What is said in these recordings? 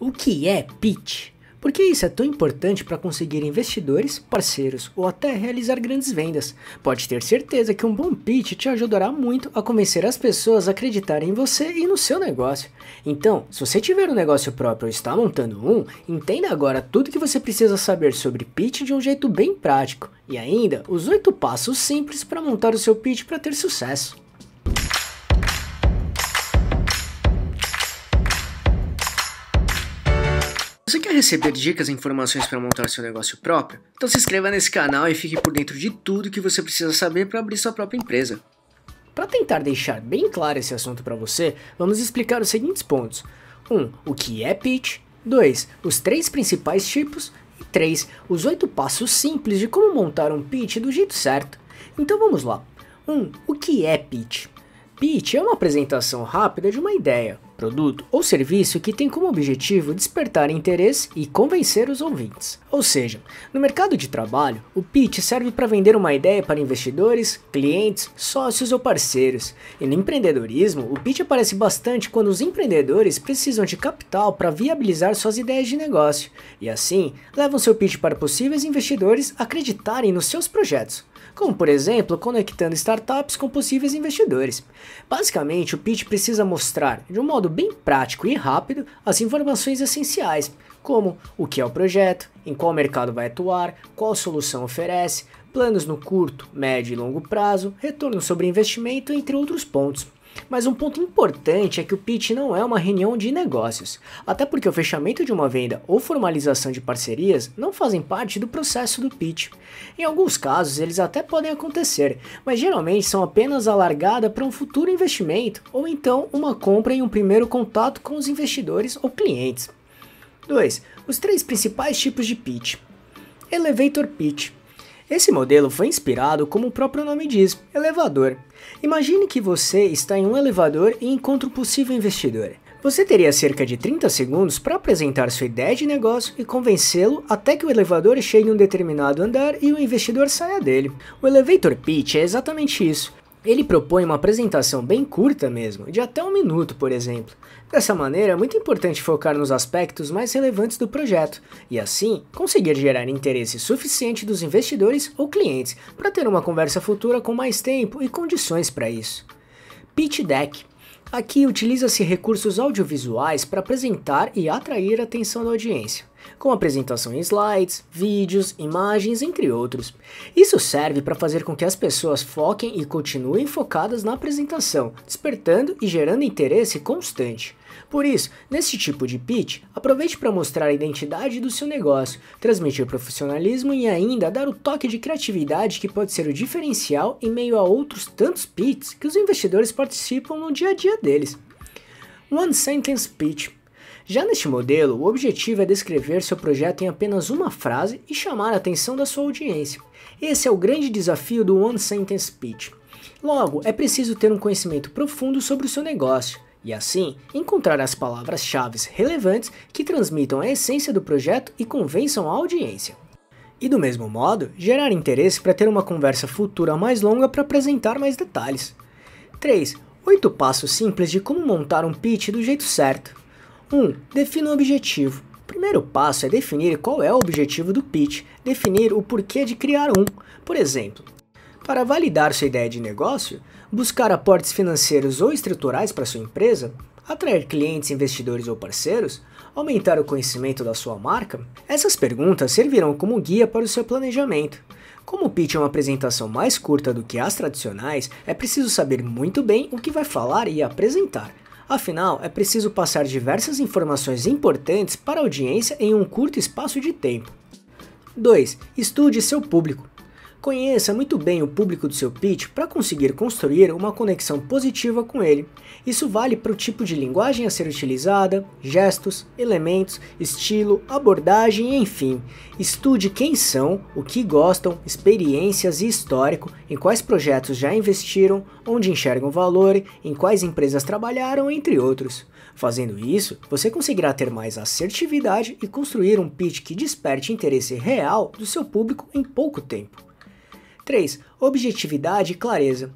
O que é pitch? Por que isso é tão importante para conseguir investidores, parceiros ou até realizar grandes vendas? Pode ter certeza que um bom pitch te ajudará muito a convencer as pessoas a acreditarem em você e no seu negócio. Então, se você tiver um negócio próprio ou está montando um, entenda agora tudo que você precisa saber sobre pitch de um jeito bem prático e ainda os oito passos simples para montar o seu pitch para ter sucesso. Você quer receber dicas e informações para montar seu negócio próprio? Então se inscreva nesse canal e fique por dentro de tudo que você precisa saber para abrir sua própria empresa. Para tentar deixar bem claro esse assunto para você, vamos explicar os seguintes pontos. 1. Um, o que é pitch? 2. Os três principais tipos? E 3. Os oito passos simples de como montar um pitch do jeito certo. Então vamos lá. 1. Um, o que é pitch? Pitch é uma apresentação rápida de uma ideia produto ou serviço que tem como objetivo despertar interesse e convencer os ouvintes. Ou seja, no mercado de trabalho, o pitch serve para vender uma ideia para investidores, clientes, sócios ou parceiros. E no empreendedorismo, o pitch aparece bastante quando os empreendedores precisam de capital para viabilizar suas ideias de negócio e assim levam seu pitch para possíveis investidores acreditarem nos seus projetos como por exemplo conectando startups com possíveis investidores. Basicamente, o pitch precisa mostrar, de um modo bem prático e rápido, as informações essenciais, como o que é o projeto, em qual mercado vai atuar, qual solução oferece, planos no curto, médio e longo prazo, retorno sobre investimento, entre outros pontos. Mas um ponto importante é que o pitch não é uma reunião de negócios, até porque o fechamento de uma venda ou formalização de parcerias não fazem parte do processo do pitch. Em alguns casos, eles até podem acontecer, mas geralmente são apenas a largada para um futuro investimento ou então uma compra em um primeiro contato com os investidores ou clientes. 2. Os três principais tipos de pitch. Elevator pitch esse modelo foi inspirado, como o próprio nome diz, elevador. Imagine que você está em um elevador e encontra um possível investidor. Você teria cerca de 30 segundos para apresentar sua ideia de negócio e convencê-lo até que o elevador chegue em um determinado andar e o investidor saia dele. O elevator pitch é exatamente isso. Ele propõe uma apresentação bem curta mesmo, de até um minuto, por exemplo. Dessa maneira, é muito importante focar nos aspectos mais relevantes do projeto e, assim, conseguir gerar interesse suficiente dos investidores ou clientes para ter uma conversa futura com mais tempo e condições para isso. Pitch Deck Aqui utiliza-se recursos audiovisuais para apresentar e atrair a atenção da audiência, com apresentação em slides, vídeos, imagens, entre outros. Isso serve para fazer com que as pessoas foquem e continuem focadas na apresentação, despertando e gerando interesse constante. Por isso, nesse tipo de pitch, aproveite para mostrar a identidade do seu negócio, transmitir profissionalismo e ainda dar o toque de criatividade que pode ser o diferencial em meio a outros tantos pitches que os investidores participam no dia a dia deles. One Sentence Pitch já neste modelo, o objetivo é descrever seu projeto em apenas uma frase e chamar a atenção da sua audiência. Esse é o grande desafio do One Sentence Pitch. Logo, é preciso ter um conhecimento profundo sobre o seu negócio, e assim encontrar as palavras-chave relevantes que transmitam a essência do projeto e convençam a audiência. E do mesmo modo, gerar interesse para ter uma conversa futura mais longa para apresentar mais detalhes. 3. oito passos simples de como montar um pitch do jeito certo. 1. Defina o objetivo. O primeiro passo é definir qual é o objetivo do pitch, definir o porquê de criar um. Por exemplo, para validar sua ideia de negócio, buscar aportes financeiros ou estruturais para sua empresa, atrair clientes, investidores ou parceiros, aumentar o conhecimento da sua marca? Essas perguntas servirão como guia para o seu planejamento. Como o pitch é uma apresentação mais curta do que as tradicionais, é preciso saber muito bem o que vai falar e apresentar. Afinal, é preciso passar diversas informações importantes para a audiência em um curto espaço de tempo. 2. Estude seu público. Conheça muito bem o público do seu pitch para conseguir construir uma conexão positiva com ele. Isso vale para o tipo de linguagem a ser utilizada, gestos, elementos, estilo, abordagem, enfim. Estude quem são, o que gostam, experiências e histórico, em quais projetos já investiram, onde enxergam valor, em quais empresas trabalharam, entre outros. Fazendo isso, você conseguirá ter mais assertividade e construir um pitch que desperte interesse real do seu público em pouco tempo. 3. Objetividade e clareza.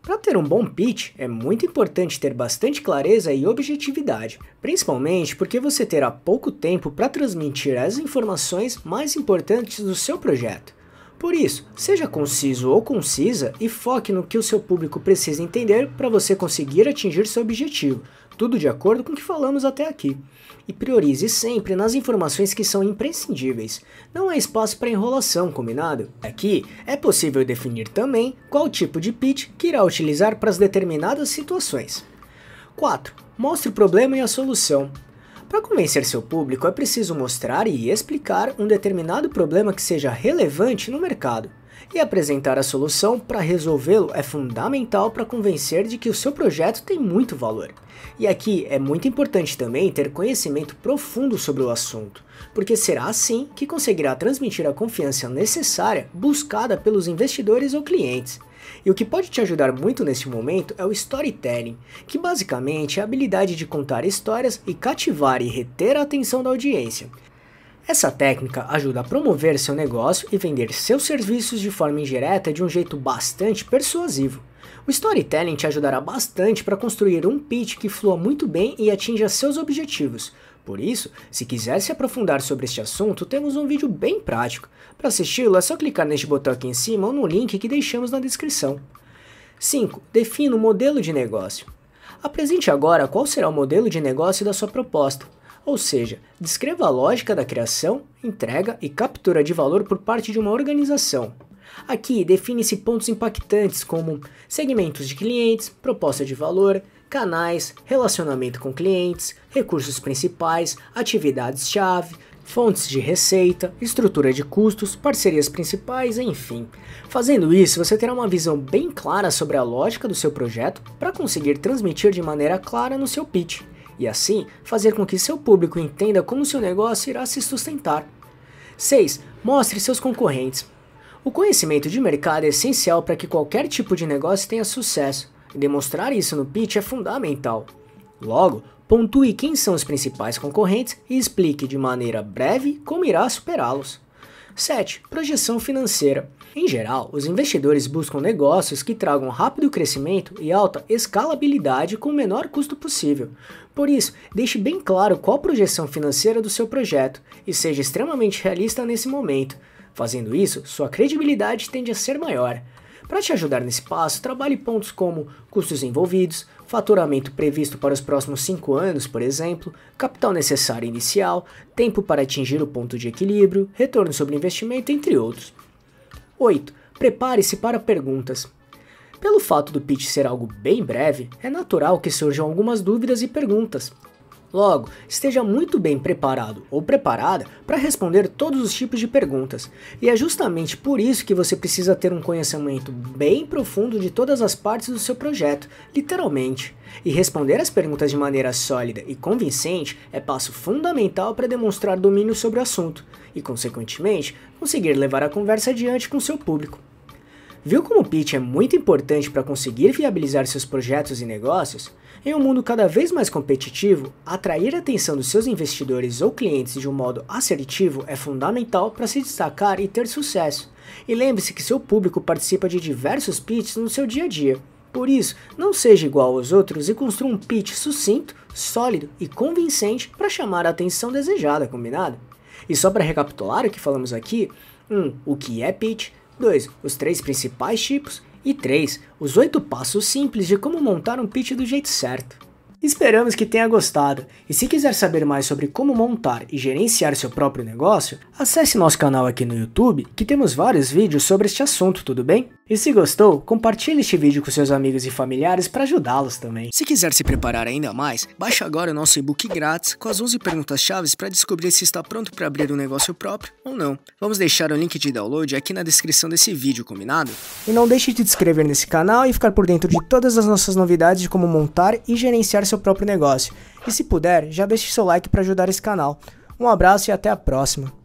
Para ter um bom pitch, é muito importante ter bastante clareza e objetividade, principalmente porque você terá pouco tempo para transmitir as informações mais importantes do seu projeto. Por isso, seja conciso ou concisa e foque no que o seu público precisa entender para você conseguir atingir seu objetivo, tudo de acordo com o que falamos até aqui. E priorize sempre nas informações que são imprescindíveis. Não há espaço para enrolação, combinado? Aqui é possível definir também qual tipo de pitch que irá utilizar para as determinadas situações. 4. Mostre o problema e a solução. Para convencer seu público, é preciso mostrar e explicar um determinado problema que seja relevante no mercado e apresentar a solução para resolvê-lo é fundamental para convencer de que o seu projeto tem muito valor. E aqui é muito importante também ter conhecimento profundo sobre o assunto, porque será assim que conseguirá transmitir a confiança necessária buscada pelos investidores ou clientes. E o que pode te ajudar muito neste momento é o storytelling, que basicamente é a habilidade de contar histórias e cativar e reter a atenção da audiência, essa técnica ajuda a promover seu negócio e vender seus serviços de forma indireta de um jeito bastante persuasivo. O storytelling te ajudará bastante para construir um pitch que flua muito bem e atinja seus objetivos. Por isso, se quiser se aprofundar sobre este assunto, temos um vídeo bem prático. Para assisti-lo, é só clicar neste botão aqui em cima ou no link que deixamos na descrição. 5. Defina o modelo de negócio. Apresente agora qual será o modelo de negócio da sua proposta ou seja, descreva a lógica da criação, entrega e captura de valor por parte de uma organização. Aqui define-se pontos impactantes como segmentos de clientes, proposta de valor, canais, relacionamento com clientes, recursos principais, atividades-chave, fontes de receita, estrutura de custos, parcerias principais, enfim. Fazendo isso, você terá uma visão bem clara sobre a lógica do seu projeto para conseguir transmitir de maneira clara no seu pitch e assim fazer com que seu público entenda como seu negócio irá se sustentar. 6. Mostre seus concorrentes. O conhecimento de mercado é essencial para que qualquer tipo de negócio tenha sucesso, e demonstrar isso no pitch é fundamental. Logo, pontue quem são os principais concorrentes e explique de maneira breve como irá superá-los. 7. Projeção financeira. Em geral, os investidores buscam negócios que tragam rápido crescimento e alta escalabilidade com o menor custo possível. Por isso, deixe bem claro qual projeção financeira do seu projeto e seja extremamente realista nesse momento. Fazendo isso, sua credibilidade tende a ser maior. Para te ajudar nesse passo, trabalhe pontos como custos envolvidos, faturamento previsto para os próximos 5 anos, por exemplo, capital necessário inicial, tempo para atingir o ponto de equilíbrio, retorno sobre investimento, entre outros. 8. Prepare-se para perguntas. Pelo fato do pitch ser algo bem breve, é natural que surjam algumas dúvidas e perguntas, Logo, esteja muito bem preparado ou preparada para responder todos os tipos de perguntas. E é justamente por isso que você precisa ter um conhecimento bem profundo de todas as partes do seu projeto, literalmente. E responder as perguntas de maneira sólida e convincente é passo fundamental para demonstrar domínio sobre o assunto e, consequentemente, conseguir levar a conversa adiante com seu público. Viu como o pitch é muito importante para conseguir viabilizar seus projetos e negócios? Em um mundo cada vez mais competitivo, atrair a atenção dos seus investidores ou clientes de um modo assertivo é fundamental para se destacar e ter sucesso. E lembre-se que seu público participa de diversos pitches no seu dia a dia. Por isso, não seja igual aos outros e construa um pitch sucinto, sólido e convincente para chamar a atenção desejada, combinado? E só para recapitular o que falamos aqui, 1. Um, o que é pitch? 2. Os três principais tipos. E 3. Os 8 passos simples de como montar um pitch do jeito certo. Esperamos que tenha gostado, e se quiser saber mais sobre como montar e gerenciar seu próprio negócio, acesse nosso canal aqui no YouTube, que temos vários vídeos sobre este assunto, tudo bem? E se gostou, compartilhe este vídeo com seus amigos e familiares para ajudá-los também. Se quiser se preparar ainda mais, baixe agora o nosso e-book grátis com as 11 perguntas chaves para descobrir se está pronto para abrir um negócio próprio ou não. Vamos deixar o link de download aqui na descrição desse vídeo, combinado? E não deixe de se inscrever nesse canal e ficar por dentro de todas as nossas novidades de como montar e gerenciar seu próprio negócio. E se puder, já deixe seu like para ajudar esse canal. Um abraço e até a próxima.